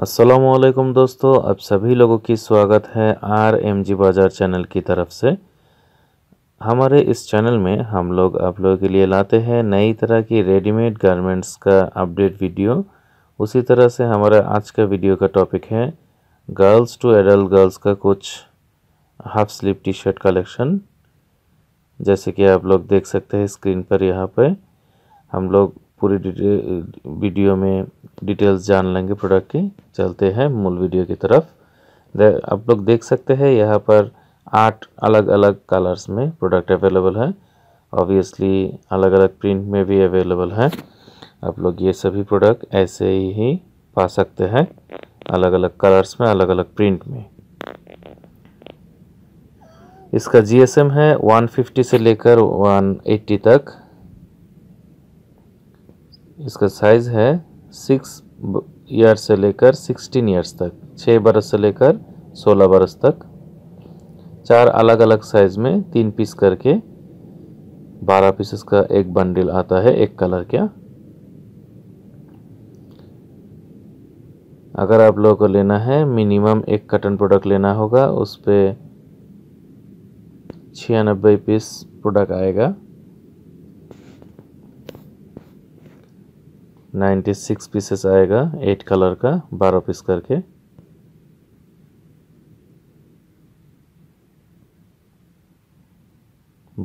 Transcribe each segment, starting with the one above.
असलम दोस्तों आप सभी लोगों की स्वागत है आर एम जी बाज़ार चैनल की तरफ से हमारे इस चैनल में हम लोग आप लोगों के लिए लाते हैं नई तरह की रेडीमेड गारमेंट्स का अपडेट वीडियो उसी तरह से हमारा आज का वीडियो का टॉपिक है गर्ल्स टू एडल्ट गर्ल्स का कुछ half sleeve T shirt collection जैसे कि आप लोग देख सकते हैं स्क्रीन पर यहाँ पर हम लोग पूरी वीडियो में डिटेल्स जान लेंगे प्रोडक्ट की चलते हैं मूल वीडियो की तरफ आप लोग देख सकते हैं यहाँ पर आठ अलग अलग कलर्स में प्रोडक्ट अवेलेबल है ऑब्वियसली अलग अलग प्रिंट में भी अवेलेबल है आप लोग ये सभी प्रोडक्ट ऐसे ही पा सकते हैं अलग अलग कलर्स में अलग अलग प्रिंट में इसका जीएसएम है 150 से लेकर 180 तक इसका साइज़ है सिक्स ईयर से लेकर सिक्सटीन ईयर्स तक छः बरस से लेकर सोलह बरस तक चार अलग अलग साइज़ में तीन पीस करके बारह पीसेस का एक बंडल आता है एक कलर का अगर आप लोगों को लेना है मिनिमम एक कटन प्रोडक्ट लेना होगा उस पर छियानबे पीस प्रोडक्ट आएगा नाइन्टी सिक्स पीसेस आएगा एट कलर का बारह पीस करके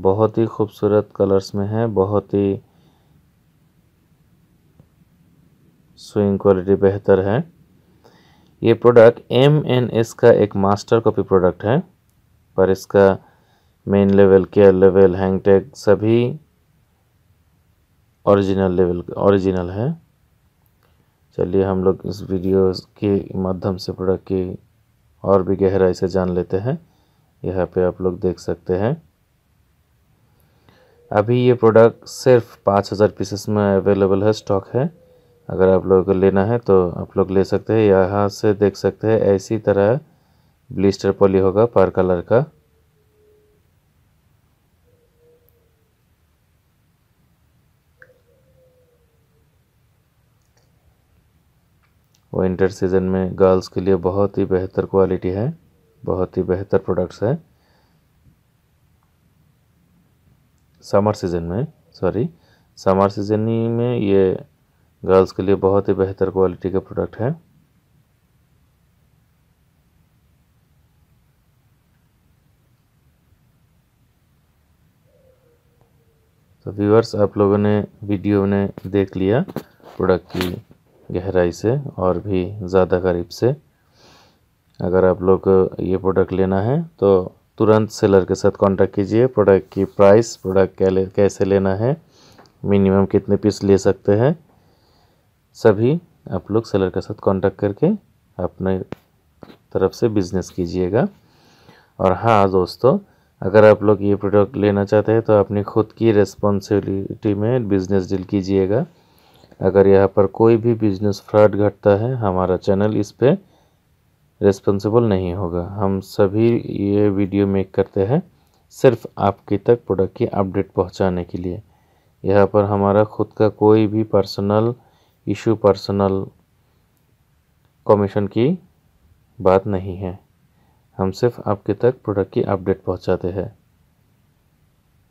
बहुत ही खूबसूरत कलर्स में है बहुत ही स्विंग क्वालिटी बेहतर है ये प्रोडक्ट एम एन एस का एक मास्टर कॉपी प्रोडक्ट है पर इसका मेन लेवल केयर लेवल हैंगटेक सभी ओरिजिनल लेवल ओरिजिनल है चलिए हम लोग इस वीडियो के माध्यम से प्रोडक्ट की और भी गहराई से जान लेते हैं यहाँ पे आप लोग देख सकते हैं अभी ये प्रोडक्ट सिर्फ पाँच हज़ार पीसेस में अवेलेबल है स्टॉक है अगर आप लोगों को लेना है तो आप लोग ले सकते हैं यहाँ से देख सकते हैं ऐसी तरह ब्लिस्टर पॉली होगा पर कलर का विंटर सीजन में गर्ल्स के लिए बहुत ही बेहतर क्वालिटी है बहुत ही बेहतर प्रोडक्ट्स है समर सीज़न में सॉरी समर सीजन में ये गर्ल्स के लिए बहुत ही बेहतर क्वालिटी का प्रोडक्ट है तो व्यूअर्स आप लोगों ने वीडियो ने देख लिया प्रोडक्ट की गहराई से और भी ज़्यादा करीब से अगर आप लोग ये प्रोडक्ट लेना है तो तुरंत सेलर के साथ कांटेक्ट कीजिए प्रोडक्ट की प्राइस प्रोडक्ट क्या कैसे लेना है मिनिमम कितने पीस ले सकते हैं सभी आप लोग सेलर के साथ कांटेक्ट करके अपने तरफ से बिज़नेस कीजिएगा और हाँ दोस्तों अगर आप लोग ये प्रोडक्ट लेना चाहते हैं तो अपनी खुद की रिस्पॉन्सिबिलिटी में बिज़नेस डील कीजिएगा अगर यहाँ पर कोई भी बिजनेस फ्रॉड घटता है हमारा चैनल इस पर रिस्पॉन्सिबल नहीं होगा हम सभी ये वीडियो मेक करते हैं सिर्फ आपके तक प्रोडक्ट की अपडेट पहुँचाने के लिए यहाँ पर हमारा खुद का कोई भी पर्सनल इशू पर्सनल कमीशन की बात नहीं है हम सिर्फ आपके तक प्रोडक्ट की अपडेट पहुंचाते हैं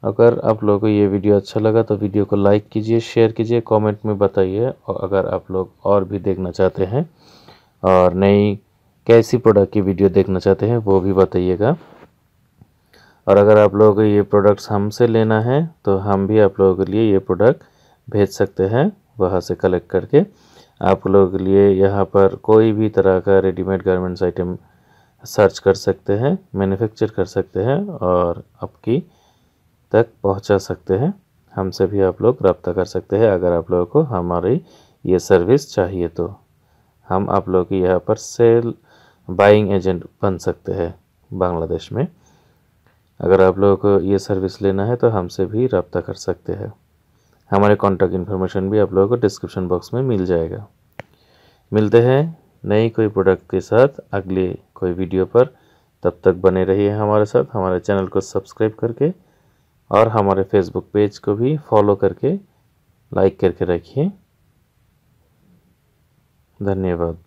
अगर आप लोगों को ये वीडियो अच्छा लगा तो वीडियो को लाइक कीजिए शेयर कीजिए कमेंट में बताइए और अगर आप लोग और भी देखना चाहते हैं और नई कैसी प्रोडक्ट की वीडियो देखना चाहते हैं वो भी बताइएगा और अगर आप लोगों को ये प्रोडक्ट्स हमसे लेना है तो हम भी आप लोगों के लिए ये प्रोडक्ट भेज सकते हैं वहाँ से कलेक्ट करके आप लोगों के लिए यहाँ पर कोई भी तरह का रेडीमेड गारमेंट्स आइटम सर्च कर सकते हैं मैन्युफैक्चर कर सकते हैं और आपकी तक पहुंचा सकते हैं हमसे भी आप लोग रब्ता कर सकते हैं अगर आप लोगों को हमारी ये सर्विस चाहिए तो हम आप लोग की यहाँ पर सेल बाइंग एजेंट बन सकते हैं बांग्लादेश में अगर आप लोगों को ये सर्विस लेना है तो हमसे भी रब्ता कर सकते हैं हमारे कॉन्टैक्ट इन्फॉर्मेशन भी आप लोगों को डिस्क्रिप्शन बॉक्स में मिल जाएगा मिलते हैं नई कोई प्रोडक्ट के साथ अगले कोई वीडियो पर तब तक बने रहिए हमारे साथ हमारे चैनल को सब्सक्राइब करके और हमारे फेसबुक पेज को भी फॉलो करके लाइक करके रखिए धन्यवाद